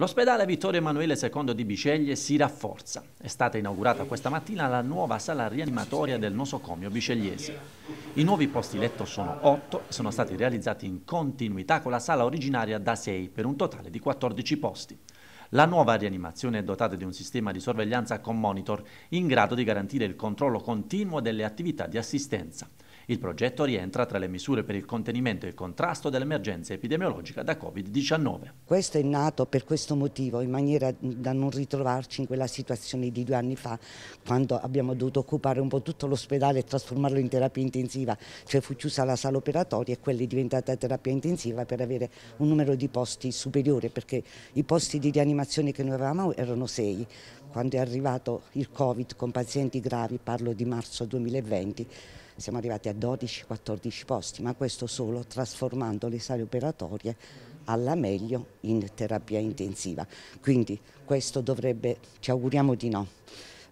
L'ospedale Vittorio Emanuele II di Biceglie si rafforza. È stata inaugurata questa mattina la nuova sala rianimatoria del nosocomio bicegliese. I nuovi posti letto sono 8 e sono stati realizzati in continuità con la sala originaria da 6 per un totale di 14 posti. La nuova rianimazione è dotata di un sistema di sorveglianza con monitor in grado di garantire il controllo continuo delle attività di assistenza. Il progetto rientra tra le misure per il contenimento e il contrasto dell'emergenza epidemiologica da Covid-19. Questo è nato per questo motivo, in maniera da non ritrovarci in quella situazione di due anni fa, quando abbiamo dovuto occupare un po' tutto l'ospedale e trasformarlo in terapia intensiva, cioè fu chiusa la sala operatoria e quella è diventata terapia intensiva per avere un numero di posti superiore, perché i posti di rianimazione che noi avevamo erano sei, quando è arrivato il Covid con pazienti gravi, parlo di marzo 2020, siamo arrivati a 12-14 posti, ma questo solo trasformando le sale operatorie alla meglio in terapia intensiva. Quindi questo dovrebbe, ci auguriamo di no,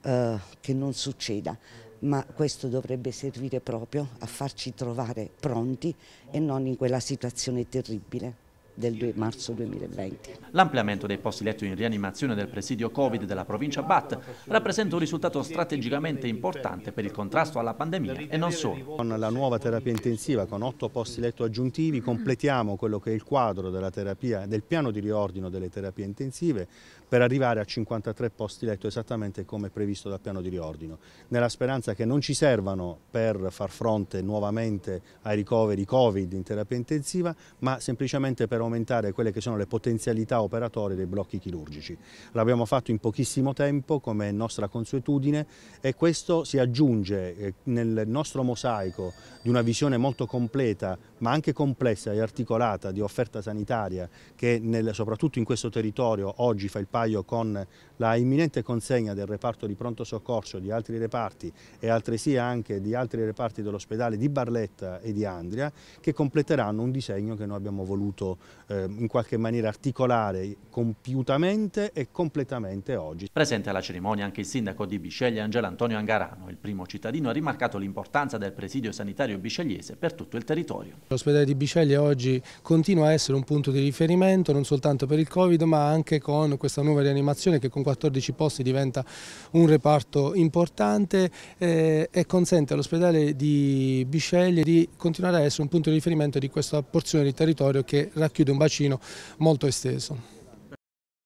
eh, che non succeda, ma questo dovrebbe servire proprio a farci trovare pronti e non in quella situazione terribile del 2 marzo 2020. L'ampliamento dei posti letto in rianimazione del presidio Covid della provincia BAT rappresenta un risultato strategicamente importante per il contrasto alla pandemia e non solo. Con la nuova terapia intensiva, con 8 posti letto aggiuntivi, completiamo quello che è il quadro terapia, del piano di riordino delle terapie intensive per arrivare a 53 posti letto esattamente come previsto dal piano di riordino, nella speranza che non ci servano per far fronte nuovamente ai ricoveri Covid in terapia intensiva, ma semplicemente per aumentare quelle che sono le potenzialità operatorie dei blocchi chirurgici. L'abbiamo fatto in pochissimo tempo come nostra consuetudine e questo si aggiunge eh, nel nostro mosaico di una visione molto completa ma anche complessa e articolata di offerta sanitaria che nel, soprattutto in questo territorio oggi fa il paio con la imminente consegna del reparto di pronto soccorso di altri reparti e altresì anche di altri reparti dell'ospedale di Barletta e di Andria che completeranno un disegno che noi abbiamo voluto eh, in qualche maniera articolare compiutamente e completamente oggi. Presente alla cerimonia anche il sindaco di Bisceglie Angelo Antonio Angarano, il primo cittadino ha rimarcato l'importanza del presidio sanitario biscegliese per tutto il territorio. L'ospedale di Bisceglie oggi continua a essere un punto di riferimento non soltanto per il Covid ma anche con questa nuova rianimazione che con 14 posti diventa un reparto importante eh, e consente all'ospedale di Bisceglie di continuare a essere un punto di riferimento di questa porzione di territorio che racchiude di un bacino molto esteso.